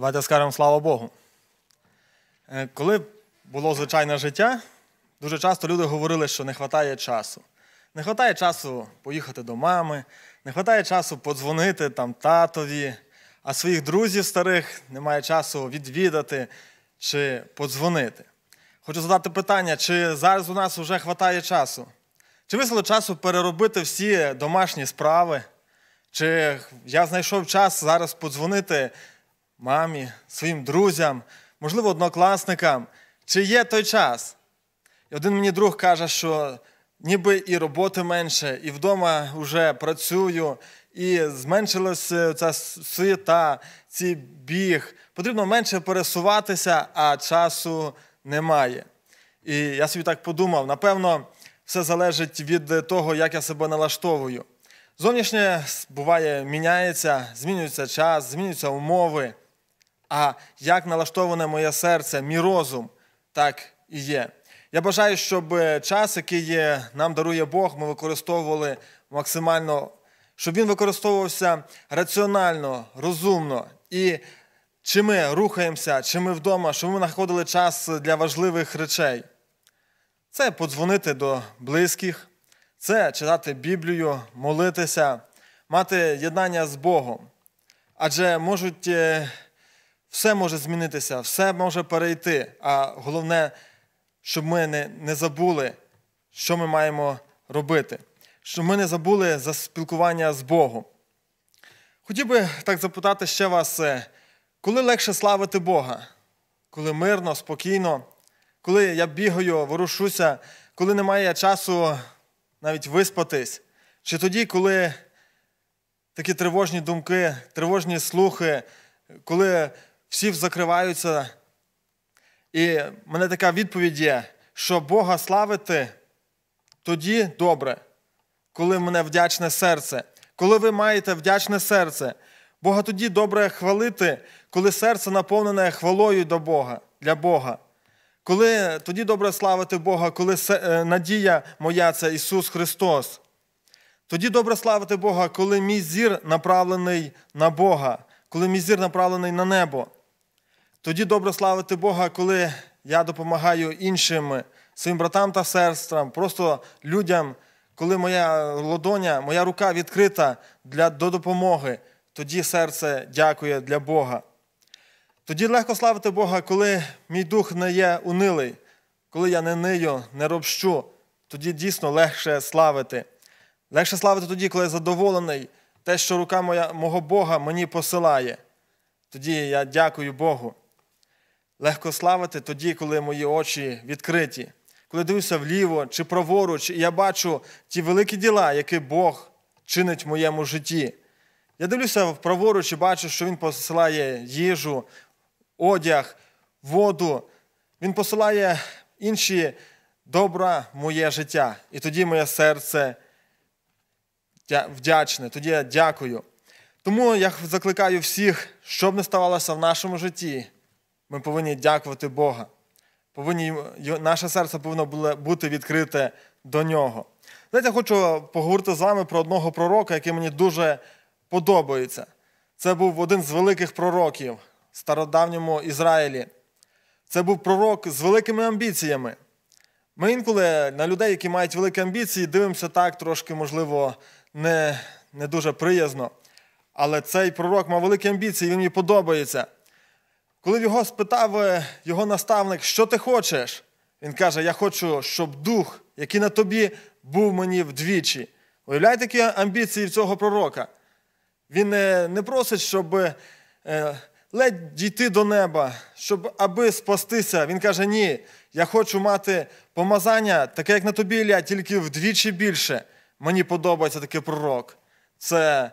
Давайте скажемо слава Богу. Е, коли було звичайне життя, дуже часто люди говорили, що не вистачає часу. Не вистачає часу поїхати до мами, не вистачає часу подзвонити там татові, а своїх друзів старих немає часу відвідати чи подзвонити. Хочу задати питання, чи зараз у нас вже вистачає часу? Чи вистачило часу переробити всі домашні справи? Чи я знайшов час зараз подзвонити мамі, своїм друзям, можливо, однокласникам, чи є той час. І один мені друг каже, що ніби і роботи менше, і вдома вже працюю, і зменшилася ця суєта, цей біг. Потрібно менше пересуватися, а часу немає. І я собі так подумав: напевно, все залежить від того, як я себе налаштовую. Зовнішнє буває, міняється, змінюється час, змінюються умови а як налаштоване моє серце, мій розум, так і є. Я бажаю, щоб е, час, який нам дарує Бог, ми використовували максимально, щоб він використовувався раціонально, розумно. І чи ми рухаємося, чи ми вдома, щоб ми знаходили час для важливих речей. Це подзвонити до близьких, це читати Біблію, молитися, мати єднання з Богом. Адже можуть е, все може змінитися, все може перейти. А головне, щоб ми не, не забули, що ми маємо робити, щоб ми не забули за спілкування з Богом. Хотів би так запитати ще вас, е, коли легше славити Бога? Коли мирно, спокійно, коли я бігаю, ворушуся, коли немає часу навіть виспатись, чи тоді, коли такі тривожні думки, тривожні слухи, коли всі закриваються. І в мене така відповідь є, що Бога славити тоді добре, коли в мене вдячне серце. Коли ви маєте вдячне серце, Бога тоді добре хвалити, коли серце наповнене хвалою до Бога, для Бога. Коли тоді добре славити Бога, коли е, надія моя це Ісус Христос. Тоді добре славити Бога, коли мій зір направлений на Бога, коли мій зір направлений на небо. Тоді добре славити Бога, коли я допомагаю іншим своїм братам та сестрам, просто людям, коли моя лодоня, моя рука відкрита для, до допомоги, тоді серце дякує для Бога. Тоді легко славити Бога, коли мій дух не є унилий, коли я не нию, не робщу, тоді дійсно легше славити. Легше славити тоді, коли я задоволений, те, що рука моя, мого Бога мені посилає. Тоді я дякую Богу. Легко славити тоді, коли мої очі відкриті, коли дивлюся вліво чи праворуч, і я бачу ті великі діла, які Бог чинить в моєму житті. Я дивлюся праворуч і бачу, що Він посилає їжу, одяг, воду. Він посилає інші добра моє життя. І тоді моє серце вдячне, тоді я дякую. Тому я закликаю всіх, щоб не ставалося в нашому житті. Ми повинні дякувати Бога. Повинні, Наше серце повинно було бути відкрите до нього. Знаєте, я хочу поговорити з вами про одного пророка, який мені дуже подобається. Це був один з великих пророків в стародавньому Ізраїлі. Це був пророк з великими амбіціями. Ми інколи на людей, які мають великі амбіції, дивимося так, трошки, можливо, не не дуже приязно. Але цей пророк мав великі амбіції, він мені подобається. Коли його спитав е, його наставник, що ти хочеш, він каже: Я хочу, щоб дух, який на тобі, був мені вдвічі. Уявляєте, які амбіції цього пророка. Він е, не просить, щоб е, ледь дійти до неба, щоб аби спастися. Він каже: Ні, я хочу мати помазання, таке, як на тобі Ілля, тільки вдвічі більше. Мені подобається такий пророк. Це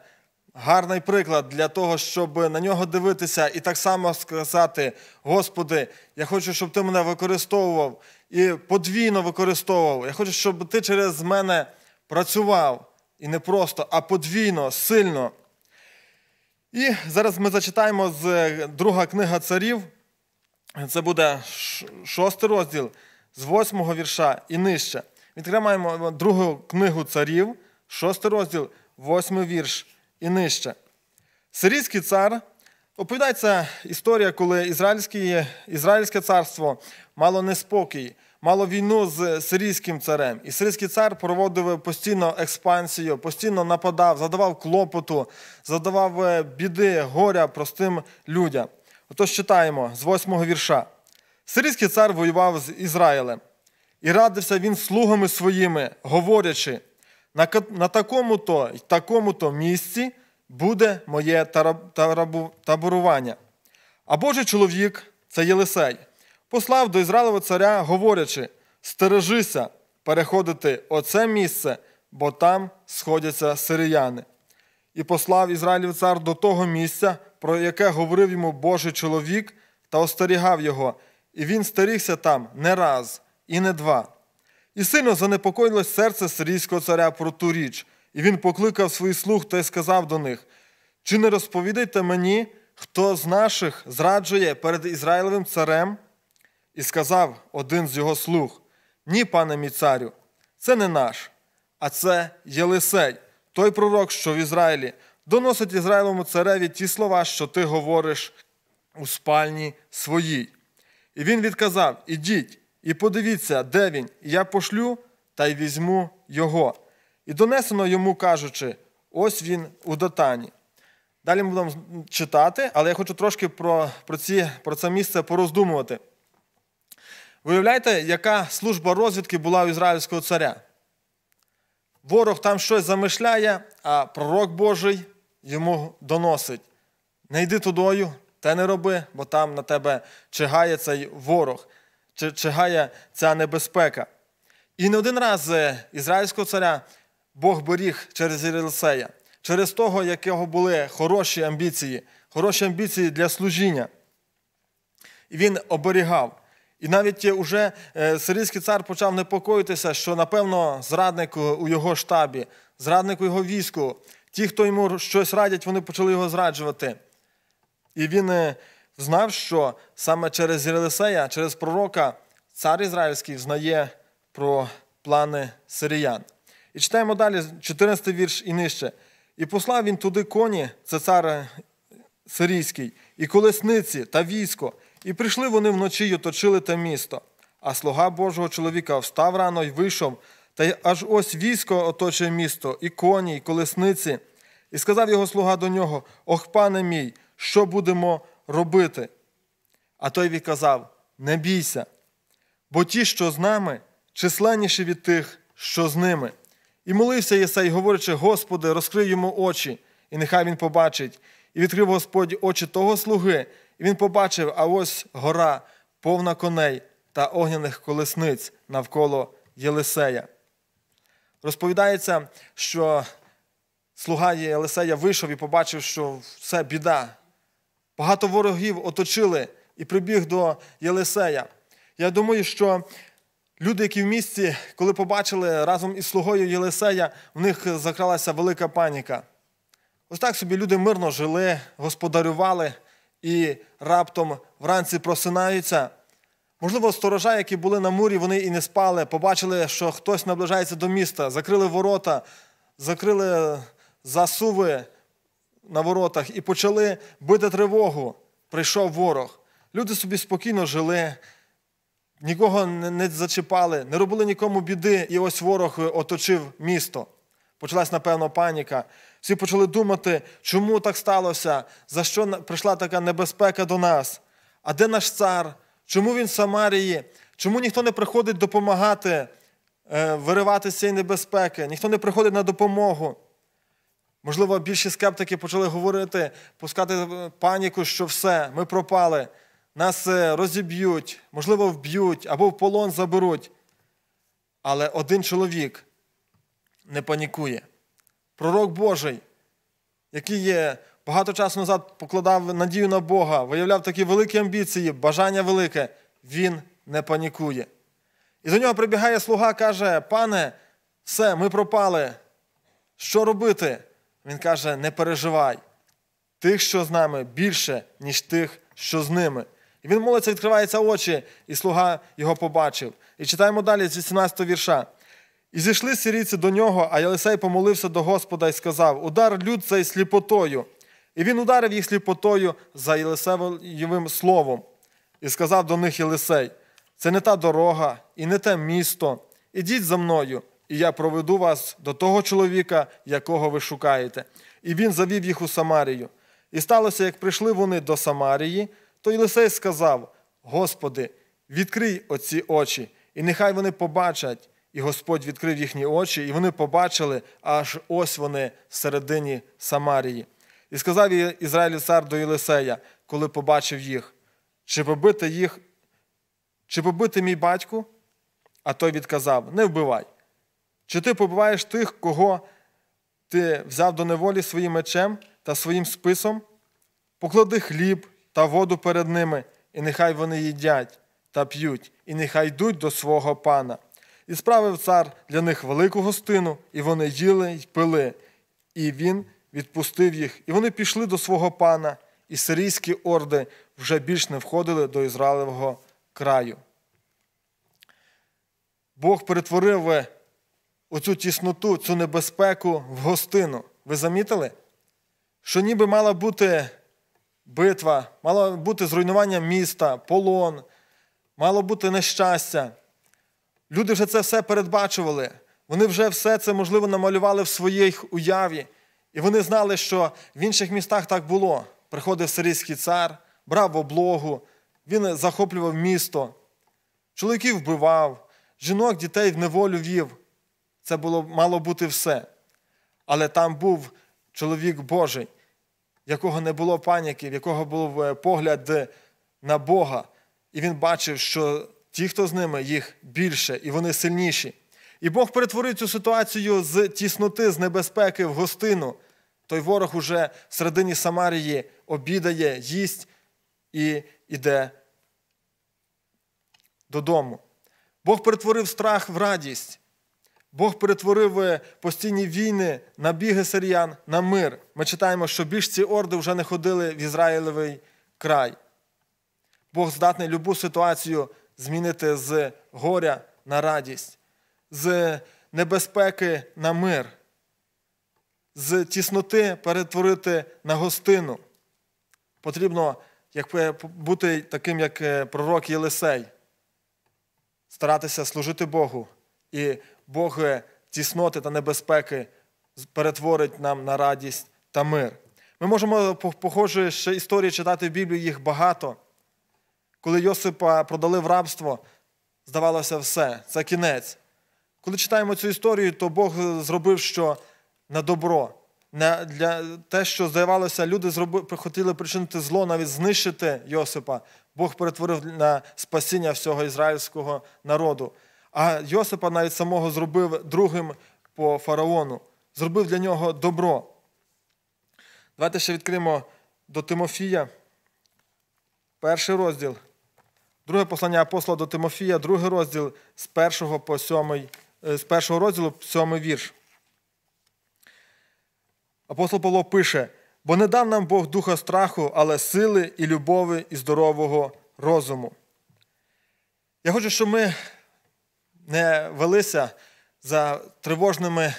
гарний приклад для того, щоб на нього дивитися і так само сказати: Господи, я хочу, щоб ти мене використовував і подвійно використовував. Я хочу, щоб ти через мене працював і не просто, а подвійно, сильно. І зараз ми зачитаємо з е, друга книга царів. Це буде шостий розділ з восьмого вірша і нижче. Відкриваємо е, другу книгу царів, шостий розділ, восьмий вірш і нижче. Сирійський цар оповідається історія, коли Ізраїльське, Ізраїльське царство мало неспокій, мало війну з сирійським царем. І сирійський цар проводив постійно експансію, постійно нападав, задавав клопоту, задавав е, біди, горя простим людям. Отож читаємо з восьмого вірша. Сирійський цар воював з Ізраїлем, і радився він слугами своїми, говорячи. На такому-то такому-то місці буде моє таборування. А Божий чоловік, це Єлисей, послав до Ізраїлева царя, говорячи: стережися переходити оце місце, бо там сходяться сиріяни. І послав Ізраїлів цар до того місця, про яке говорив йому Божий чоловік, та остерігав його, і він стерігся там не раз і не два. І сильно занепокоїлось серце сирійського царя про ту річ, і він покликав своїх слуг та й сказав до них: Чи не розповідайте мені, хто з наших зраджує перед Ізраїлевим царем? І сказав один з його слуг: Ні, пане мій царю, це не наш, а це Єлисей, той пророк, що в Ізраїлі, доносить Ізраїловому цареві ті слова, що ти говориш у спальні своїй. І він відказав: Ідіть. І подивіться, де він, я пошлю та й візьму його. І донесено йому, кажучи, ось він у Дотані. Далі ми будемо читати, але я хочу трошки про про, ці, про це місце пороздумувати. Виявляєте, яка служба розвідки була у ізраїльського царя? Ворог там щось замишляє, а пророк Божий йому доносить: не йди тудою, те не роби, бо там на тебе чигає цей ворог чигає ця небезпека. І не один раз е, ізраїльського царя Бог беріг через Єресея, через того, якого були хороші амбіції, хороші амбіції для служіння. І він оберігав. І навіть е, уже е, сирійський цар почав непокоїтися, що, напевно, зрадник у його штабі, зрадник у його війську, ті, хто йому щось радять, вони почали його зраджувати. І він знав, що саме через Єлисея, через пророка, цар Ізраїльський знає про плани сиріян. І читаємо далі, 14 вірш і нижче. І послав він туди коні, це цар е, сирійський, і колесниці та військо. І прийшли вони вночі й оточили те місто. А слуга Божого чоловіка встав рано й вийшов, та й аж ось військо оточує місто, і коні, і колесниці. І сказав його слуга до нього: Ох, пане мій, що будемо робити. А той він казав: Не бійся, бо ті, що з нами, численніші від тих, що з ними. І молився Єсей, говорячи, Господи, розкрий йому очі, і нехай він побачить. І відкрив Господь очі того слуги, і він побачив, а ось гора, повна коней та огняних колесниць навколо Єлисея. Розповідається, що слуга Єлисея вийшов і побачив, що все біда, Багато ворогів оточили і прибіг до Єлисея. Я думаю, що люди, які в місті, коли побачили разом із слугою Єлисея, в них закралася велика паніка. Ось так собі люди мирно жили, господарювали і раптом вранці просинаються. Можливо, сторожа, які були на мурі, вони і не спали, побачили, що хтось наближається до міста, закрили ворота, закрили засуви, на воротах і почали бити тривогу, прийшов ворог. Люди собі спокійно жили, нікого не зачіпали, не робили нікому біди, і ось ворог е, оточив місто. Почалась, напевно, паніка. Всі почали думати, чому так сталося, за що прийшла така небезпека до нас. А де наш цар? Чому він в Самарії? Чому ніхто не приходить допомагати е, виривати з цієї небезпеки? Ніхто не приходить на допомогу. Можливо, більші скептики почали говорити, пускати е, паніку, що все, ми пропали, нас е, розіб'ють, можливо, вб'ють або в полон заберуть. Але один чоловік не панікує. Пророк Божий, який є багато часу назад покладав надію на Бога, виявляв такі великі амбіції, бажання велике, він не панікує. І до нього прибігає слуга, каже: Пане, все, ми пропали. Що робити? Він каже: не переживай, тих, що з нами, більше, ніж тих, що з ними. І він молиться, відкривається очі, і слуга його побачив. І читаємо далі з 18 го вірша. І зійшли сирійці до нього, а Єлисей помолився до Господа і сказав: Удар люд цей сліпотою. І він ударив їх сліпотою за Єлисеєвим словом, і сказав до них Єлисей: Це не та дорога і не те місто. Ідіть за мною, і я проведу вас до того чоловіка, якого ви шукаєте. І він завів їх у Самарію. І сталося, як прийшли вони до Самарії, то Єлисей сказав: Господи, відкрий оці очі, і нехай вони побачать. І Господь відкрив їхні очі, і вони побачили, аж ось вони всередині Самарії. І сказав Ізраїлі цар до Єлисея, коли побачив їх, чи побити їх, чи побити мій батько. А той відказав: Не вбивай. Чи ти побуваєш тих, кого ти взяв до неволі своїм мечем та своїм списом? Поклади хліб та воду перед ними, і нехай вони їдять та п'ють, і нехай йдуть до свого пана. І справив цар для них велику гостину, і вони їли й пили, і він відпустив їх, і вони пішли до свого пана, і сирійські орди вже більш не входили до Ізраїлевого краю. Бог перетворив оцю тісноту, цю небезпеку в гостину. Ви замітили? Що ніби мала бути битва, мало бути зруйнування міста, полон, мало бути нещастя. Люди вже це все передбачували. Вони вже все це, можливо, намалювали в своїй уяві. І вони знали, що в інших містах так було. Приходив сирійський цар, брав облогу, він захоплював місто, чоловіків вбивав, жінок, дітей в неволю вів це було, мало бути все. Але там був чоловік Божий, якого не було паніки, в якого був е, погляд е, на Бога. І він бачив, що ті, хто з ними, їх більше, і вони сильніші. І Бог перетворив цю ситуацію з тісноти, з небезпеки в гостину. Той ворог уже всередині Самарії обідає, їсть і йде додому. Бог перетворив страх в радість. Бог перетворив е, постійні війни на біги сиріян на мир. Ми читаємо, що більш ці орди вже не ходили в Ізраїлевий край. Бог здатний любу ситуацію змінити з горя на радість, з небезпеки на мир, з тісноти перетворити на гостину. Потрібно як, е, бути таким, як е, пророк Єлисей, старатися служити Богу і Бог е, тісноти та небезпеки перетворить нам на радість та мир. Ми можемо е, похожі ще історії читати в Біблії, їх багато. Коли Йосипа продали в рабство, здавалося, все, це кінець. Коли читаємо цю історію, то Бог е, зробив що на добро, на, для те, що здавалося, люди зроби, хотіли причинити зло, навіть знищити Йосипа. Бог перетворив на спасіння всього ізраїльського народу. А Йосипа навіть самого зробив другим по фараону, зробив для нього добро. Давайте ще відкриємо до Тимофія, перший розділ, друге послання апостола до Тимофія, другий розділ з першого, по сьомий, е, з першого розділу сьомий вірш. Апостол Павло пише: бо не дав нам Бог духа страху, але сили і любові, і здорового розуму. Я хочу, щоб ми не велися за тривожними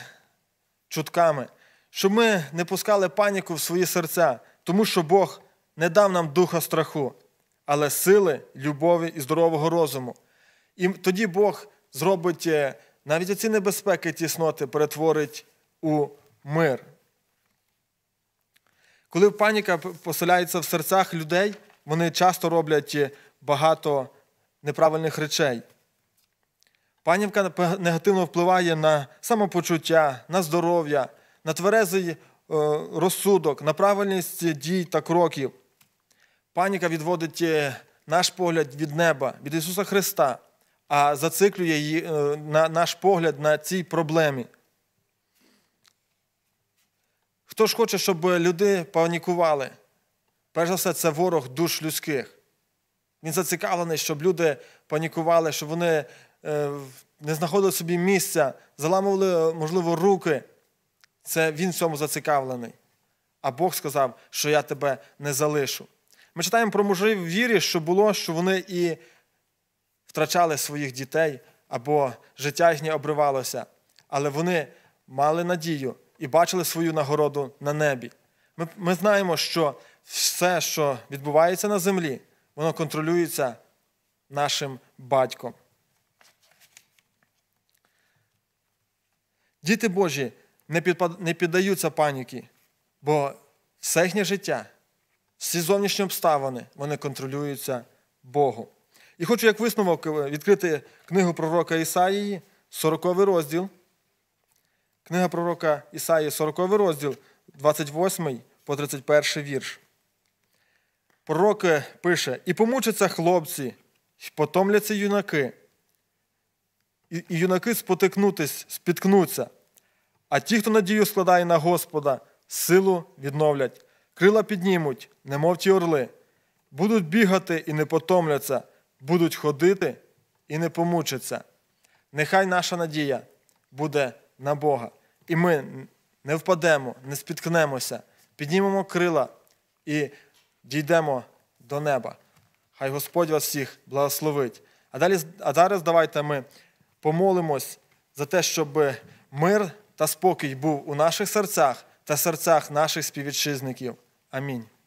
чутками, щоб ми не пускали паніку в свої серця, тому що Бог не дав нам духа страху, але сили, любові і здорового розуму. І тоді Бог зробить е, навіть оці небезпеки тісноти, перетворить у мир. Коли паніка поселяється в серцях людей, вони часто роблять е, багато неправильних речей. Панівка негативно впливає на самопочуття, на здоров'я, на тверезий е, розсудок, на правильність дій та кроків. Паніка відводить е, наш погляд від неба, від Ісуса Христа, а зациклює її, е, на наш погляд на цій проблемі. Хто ж хоче, щоб люди панікували? Перш за все, це ворог душ людських. Він зацікавлений, щоб люди панікували, щоб вони Е, не знаходили собі місця, заламували, е, можливо, руки. Це він в цьому зацікавлений. А Бог сказав, що я тебе не залишу. Ми читаємо про мужів в вірі, що було, що вони і втрачали своїх дітей або життя їхнє обривалося. Але вони мали надію і бачили свою нагороду на небі. Ми, Ми знаємо, що все, що відбувається на землі, воно контролюється нашим батьком. Діти Божі не піддаються паніки, бо все їхнє життя, всі зовнішні обставини, вони контролюються Богу. І хочу, як висновок, е, відкрити книгу пророка Ісаїї, 40 розділ. Книга пророка Ісаїї, 40 розділ, 28 по 31 вірш. Пророк е, пише: І помучаться хлопці, і потомляться юнаки, і юнаки спотикнутись, спіткнуться. А ті, хто надію складає на Господа, силу відновлять, крила піднімуть, немов ті орли, будуть бігати і не потомляться, будуть ходити і не помучаться. Нехай наша надія буде на Бога, і ми не впадемо, не спіткнемося, піднімемо крила і дійдемо до неба. Хай Господь вас всіх благословить. А далі, а зараз давайте ми помолимось за те, щоб мир та спокій був у наших серцях та серцях наших співвітчизників. Амінь.